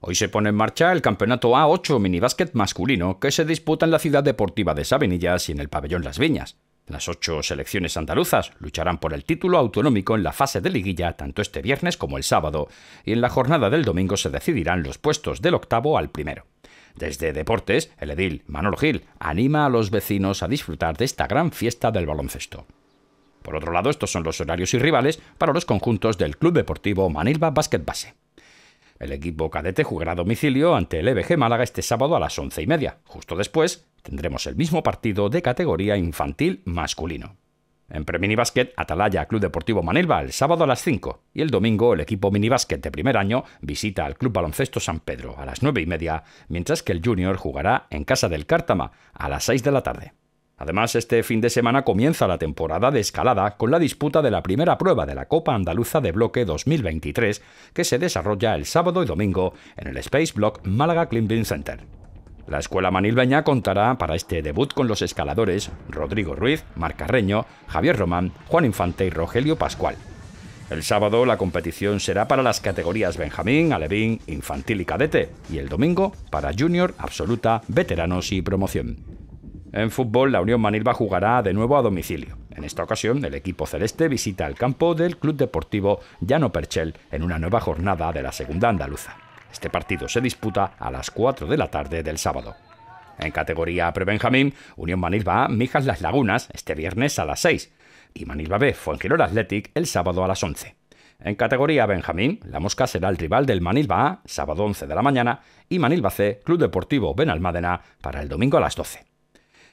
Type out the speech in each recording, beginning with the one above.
Hoy se pone en marcha el Campeonato A8 Minibásquet masculino que se disputa en la ciudad deportiva de Sabinillas y en el pabellón Las Viñas. Las ocho selecciones andaluzas lucharán por el título autonómico en la fase de liguilla tanto este viernes como el sábado, y en la jornada del domingo se decidirán los puestos del octavo al primero. Desde Deportes, el edil Manolo Gil anima a los vecinos a disfrutar de esta gran fiesta del baloncesto. Por otro lado, estos son los horarios y rivales para los conjuntos del Club Deportivo Manilva Basket Base. El equipo cadete jugará a domicilio ante el EBG Málaga este sábado a las once y media. Justo después tendremos el mismo partido de categoría infantil masculino. En Premini Atalaya Club Deportivo Manilva el sábado a las 5 y el domingo el equipo minibásquet de primer año visita al Club Baloncesto San Pedro a las 9 y media, mientras que el Junior jugará en casa del Cártama a las 6 de la tarde. Además, este fin de semana comienza la temporada de escalada con la disputa de la primera prueba de la Copa Andaluza de Bloque 2023, que se desarrolla el sábado y domingo en el Space Block Málaga Climbing Center. La escuela manilbeña contará para este debut con los escaladores Rodrigo Ruiz, Marcarreño, Javier Román, Juan Infante y Rogelio Pascual. El sábado la competición será para las categorías Benjamín, Alevín, Infantil y Cadete, y el domingo para Junior, Absoluta, Veteranos y Promoción. En fútbol, la Unión Manilva jugará de nuevo a domicilio. En esta ocasión, el equipo celeste visita el campo del Club Deportivo Llano Perchel en una nueva jornada de la segunda andaluza. Este partido se disputa a las 4 de la tarde del sábado. En categoría prebenjamín, Unión Manilva A, Mijas Las Lagunas, este viernes a las 6, y Manilva B, Fuengirola Athletic, el sábado a las 11. En categoría Benjamín, la Mosca será el rival del Manilva A, sábado 11 de la mañana, y Manilva C, Club Deportivo Benalmádena, para el domingo a las 12.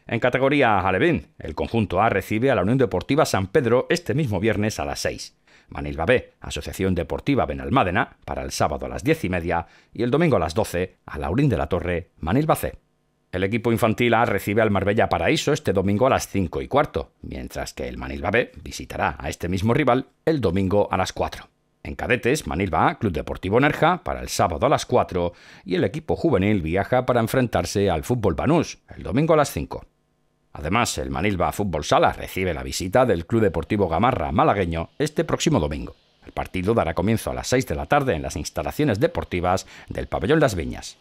En categoría Alevín, el conjunto A recibe a la Unión Deportiva San Pedro este mismo viernes a las 6. Manilva B, Asociación Deportiva Benalmádena, para el sábado a las 10 y media y el domingo a las 12 a Laurín de la Torre, Manilva C. El equipo infantil A recibe al Marbella Paraíso este domingo a las 5 y cuarto, mientras que el Manilva B visitará a este mismo rival el domingo a las 4. En cadetes, Manilva A, Club Deportivo Nerja, para el sábado a las 4 y el equipo juvenil viaja para enfrentarse al Fútbol Banús el domingo a las 5. Además, el Manilva Fútbol Sala recibe la visita del Club Deportivo Gamarra malagueño este próximo domingo. El partido dará comienzo a las 6 de la tarde en las instalaciones deportivas del Pabellón Las Viñas.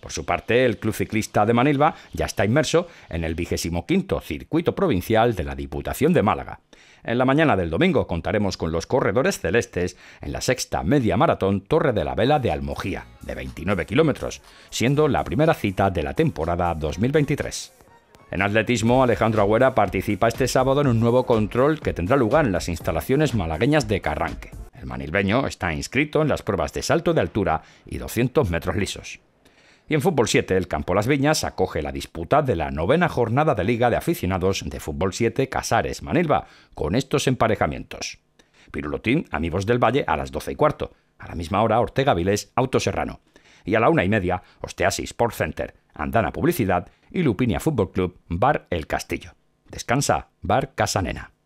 Por su parte, el Club Ciclista de Manilva ya está inmerso en el 25 Circuito Provincial de la Diputación de Málaga. En la mañana del domingo contaremos con los corredores celestes en la sexta media maratón Torre de la Vela de Almojía, de 29 kilómetros, siendo la primera cita de la temporada 2023. En atletismo, Alejandro Agüera participa este sábado en un nuevo control que tendrá lugar en las instalaciones malagueñas de Carranque. El manilbeño está inscrito en las pruebas de salto de altura y 200 metros lisos. Y en Fútbol 7, el Campo Las Viñas acoge la disputa de la novena jornada de Liga de Aficionados de Fútbol 7 Casares Manilva, con estos emparejamientos. Pirulotín, Amigos del Valle, a las 12 y cuarto. A la misma hora, Ortega Vilés, Autoserrano y a la una y media Osteasi Sport Center, Andana Publicidad y Lupinia Fútbol Club, Bar El Castillo. Descansa, Bar Casa Nena.